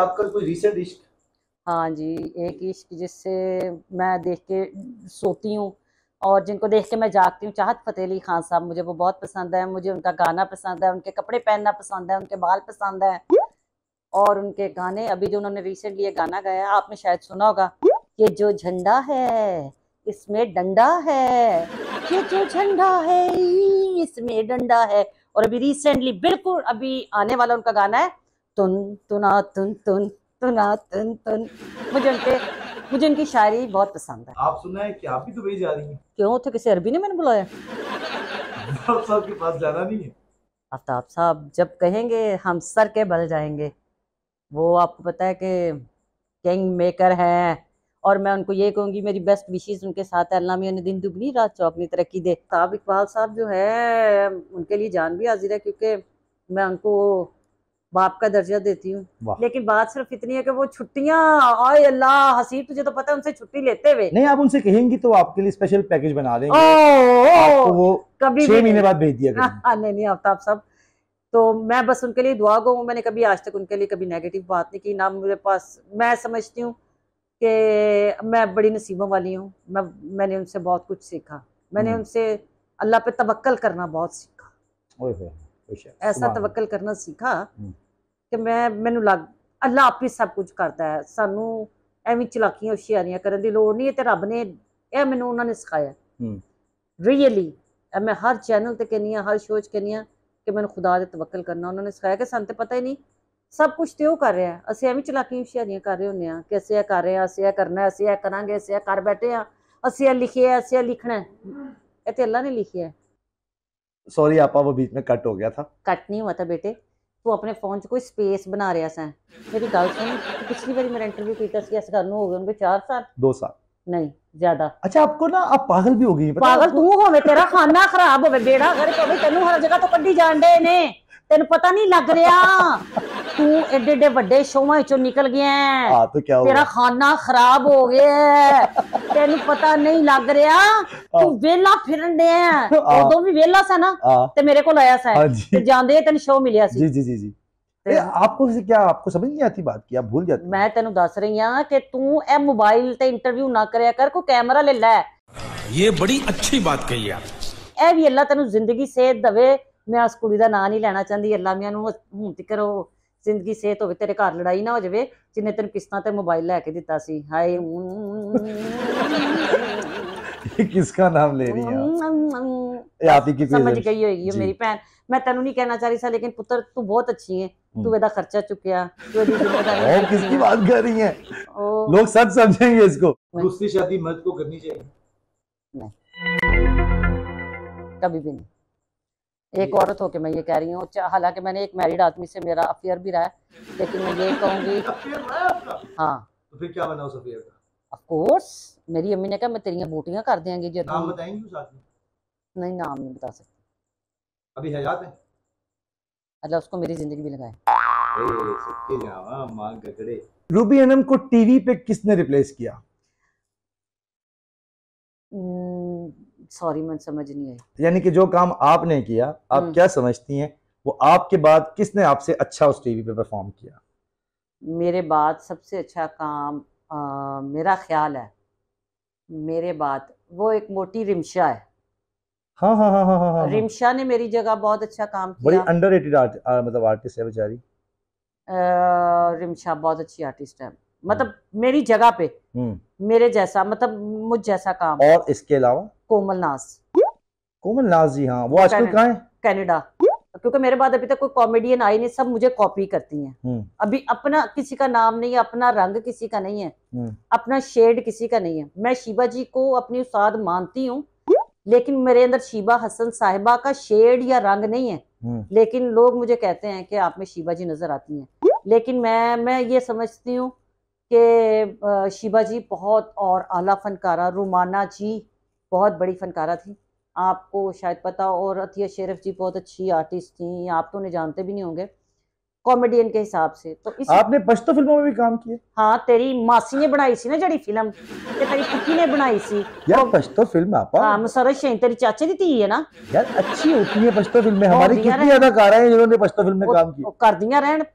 आपका कोई रिसेंट इश्क हाँ जी एक इश्क जिससे मैं देख के सोती हूँ और जिनको देख के मैं जागती हूँ चाहत फतेह अली खान साहब मुझे वो बहुत पसंद है मुझे उनका गाना पसंद है उनके कपड़े पहनना पसंद है उनके बाल पसंद है और उनके गाने अभी जो उन्होंने रिसेंटली ये गाना गाया आपने शायद सुना होगा ये जो झंडा है इसमें डंडा है ये जो झंडा है इसमें डंडा है और अभी रिसेंटली बिल्कुल अभी आने वाला उनका गाना है तुन तुना तुन तुन तुना तुन तुन मुझे उनके मुझे उनकी शायरी बहुत पसंद है आप सुना है कि आप भी दुबई जा रही हैं क्यों तो किसी अरबी ने मैंने बुलाया साहब के पास जाना नहीं है आफ्ताब साहब जब कहेंगे हम सर के बल जाएंगे वो आपको पता है कि किंग मेकर हैं और मैं उनको ये कहूँगी मेरी बेस्ट विशेष उनके साथ है अल्लाह मियाँ ने दिन दुगनी रात चौपनी तरक्की दे ताब इकबाल साहब जो है उनके लिए जान भी हाजिर है क्योंकि मैं उनको बाप का दर्जा देती हूँ लेकिन बात सिर्फ इतनी है कि वो छुट्टियाँ आए अल्लाह हसीब तुझे तो पता है उनसे छुट्टी लेते हुए नहीं आप उनसे कहेंगी तो आपके लिए स्पेशल पैकेज बना देंगे वो कभी छह महीने बाद भेज दिया हाँ नहीं नहीं आफ्ताब साहब तो मैं बस उनके लिए दुआ गो मैंने कभी आज तक उनके लिए कभी नेगेटिव बात नहीं की ना मेरे पास मैं समझती हूँ कि मैं बड़ी नसीबों वाली हूँ मैं मैंने उनसे बहुत कुछ सीखा मैंने हम्म। उनसे अल्लाह पे तवक्ल करना बहुत सीखा ऐसा तवक्ल करना सीखा हम्म। ਕਿ ਮੈਂ ਮੈਨੂੰ ਲੱਗ ਅੱਲਾ ਆਪ ਹੀ ਸਭ ਕੁਝ ਕਰਦਾ ਹੈ ਸਾਨੂੰ ਐਵੇਂ ਚਲਾਕੀਆਂ ਹੁਸ਼ਿਆਰੀਆਂ ਕਰਨ ਦੀ ਲੋੜ ਨਹੀਂ ਤੇ ਰੱਬ ਨੇ ਇਹ ਮੈਨੂੰ ਉਹਨਾਂ ਨੇ ਸਿਖਾਇਆ ਰੀਅਲੀ ਮੈਂ ਹਰ ਚੈਨਲ ਤੇ ਕਹਿੰਨੀ ਆ ਹਰ ਸ਼ੋਅ 'ਚ ਕਹਿੰਨੀ ਆ ਕਿ ਮੈਨੂੰ ਖੁਦਾ ਦੇ ਤਵੱਕਲ ਕਰਨਾ ਉਹਨਾਂ ਨੇ ਸਿਖਾਇਆ ਕਿ ਸਾਨੂੰ ਤੇ ਪਤਾ ਹੀ ਨਹੀਂ ਸਭ ਕੁਝ ਤੇ ਉਹ ਕਰ ਰਿਹਾ ਅਸੀਂ ਐਵੇਂ ਚਲਾਕੀਆਂ ਹੁਸ਼ਿਆਰੀਆਂ ਕਰ ਰਹੇ ਹੁੰਨੇ ਆ ਕਿ ਅਸੀਂ ਇਹ ਕਰ ਰਹੇ ਆ ਅਸੀਂ ਇਹ ਕਰਨਾ ਅਸੀਂ ਇਹ ਕਰਾਂਗੇ ਅਸੀਂ ਇਹ ਕਰ ਬੈਠੇ ਆ ਅਸੀਂ ਇਹ ਲਿਖਿਆ ਅਸੀਂ ਇਹ ਲਿਖਣਾ ਇਹ ਤੇ ਅੱਲਾ ਨੇ ਲਿਖਿਆ ਸੌਰੀ ਆਪਾ ਉਹ ਵਿੱਚ ਮੇ ਕੱਟ ਹੋ ਗਿਆ ਥਾ ਕੱਟ ਨਹੀਂ ਹੋਤਾ ਬੇਟੇ ਤੂੰ ਆਪਣੇ ਫੋਨ 'ਚ ਕੋਈ ਸਪੇਸ ਬਣਾ ਰਿਆ ਸੈਂ ਮੇਰੀ ਗੱਲ ਸੁਣ ਪਿਛਲੀ ਵਾਰੀ ਮੇਰਾ ਇੰਟਰਵਿਊ ਕੀਤਾ ਸੀ ਇਸ ਗੱਲ ਨੂੰ ਹੋ ਗਏ ਉਹਨੂੰ 4 ਸਾਲ 2 ਸਾਲ नहीं ज्यादा अच्छा आपको ना आप पागल भी हो गई पागल तू होवे तेरा खाना खराब होवे बेड़ा गर्क होवे तेनू हर जगह तो कड्डी जान डे ने तेन पता नहीं लग रहा तू एडे एडे वे शोवा चो निकल गया है हाँ, तो क्या तेरा खाना खराब हो गया है तेन पता नहीं लग रहा हाँ। तू वेला फिर हाँ। उदो भी वेला सा ना ते मेरे को आया सा जाते तेन शो मिलिया जी जी जी जी ए, आपको क्या आपको समझ नहीं आती बात की आप भूल जाते मैं तेन दस रही हाँ कि तू ए मोबाइल ते इंटरव्यू ना कर को कैमरा ले लै ये बड़ी अच्छी बात कही है ए भी अल्लाह तेन जिंदगी सेहत दवे मैं उस कुड़ी का ना नहीं लेना चाहती अल्लाह मियां हूं तिकर ਜ਼ਿੰਦਗੀ ਸਿਹਤ ਹੋਵੇ ਤੇਰੇ ਘਰ ਲੜਾਈ ਨਾ ਹੋ ਜਾਵੇ ਜਿੰਨੇ ਤੈਨੂੰ ਕਿਸ਼ਤਾਂ ਤੇ ਮੋਬਾਈਲ ਲੈ ਕੇ ਦਿੱਤਾ ਸੀ ਹਾਏ किसका नाम ले रही है आप ही समझ गई होगी मेरी भैन मैं तेन नहीं कहना चाह रही था लेकिन पुत्र तू बहुत अच्छी है तू एदा हम्म। खर्चा चुकया किसकी बात कर रही है लोग सच समझेंगे इसको दूसरी शादी मर्द को करनी चाहिए कभी भी नहीं एक औरत होके मैं ये कह रही हूँ हालांकि मैंने एक मैरिड आदमी से मेरा अफेयर भी रहा है लेकिन मैं ये कहूँगी हाँ तो फिर क्या बना उस अफेयर का ऑफ कोर्स मेरी अम्मी ने कहा मैं तेरी बूटियां कर देंगे जब नाम बताएंगी उस आदमी नहीं नाम नहीं बता सकते अभी हयात है अल्लाह उसको मेरी जिंदगी भी लगाए रूबी अनम को टीवी पे किसने रिप्लेस किया सॉरी मैं समझ नहीं आई यानी कि जो काम आपने किया आप हम्म। क्या समझती हैं वो आपके बाद किसने आपसे अच्छा उस टीवी पे परफॉर्म किया मेरे बाद सबसे अच्छा काम आ, मेरा ख्याल है मेरे बाद वो एक मोटी रिमशा है हाँ हाँ हाँ हाँ हाँ, हाँ, हाँ। रिमशा ने मेरी जगह बहुत अच्छा काम किया बड़ी अंडररेटेड आर्ट, मतलब आर्टिस्ट है बेचारी रिमशा बहुत अच्छी आर्टिस्ट है मतलब हम्म। मेरी जगह पे हम्म। मेरे जैसा मतलब मुझ जैसा काम और इसके अलावा कोमल नाज कोमल नाज जी हाँ वो आजकल कहाँ है कनाडा क्योंकि मेरे बाद अभी तक कोई कॉमेडियन आई नहीं सब मुझे कॉपी करती हैं हम्म। अभी अपना किसी का नाम नहीं है अपना रंग किसी का नहीं है अपना शेड किसी का नहीं है मैं शिवा जी को अपनी उस्ताद मानती हूँ लेकिन मेरे अंदर शिवा हसन साहिबा का शेड या रंग नहीं है लेकिन लोग मुझे कहते हैं कि आप में शिवा जी नजर आती हैं लेकिन मैं मैं ये समझती हूँ कि शिबा जी बहुत और आला फनकारा रुमाना जी बहुत बड़ी फनकारा थी आपको शायद पता और अतिया शेरफ जी बहुत अच्छी आर्टिस्ट थी आप तो उन्हें जानते भी नहीं होंगे कॉमेडियन के हिसाब से तो इस आपने पश्तो फिल्मों में भी काम किया हाँ तेरी मासी ने बनाई सी ना जड़ी फिल्म ते तेरी पिकी ने बनाई सी यार तो, पश्तो फिल्म आपा हाँ मुसरत शहीन तेरी चाचे दी थी ये ना यार अच्छी होती है पश्तो फिल्म में हमारी कितनी अदाकारा हैं जिन्होंने पश्तो फिल्म में काम किया कर दिया रहन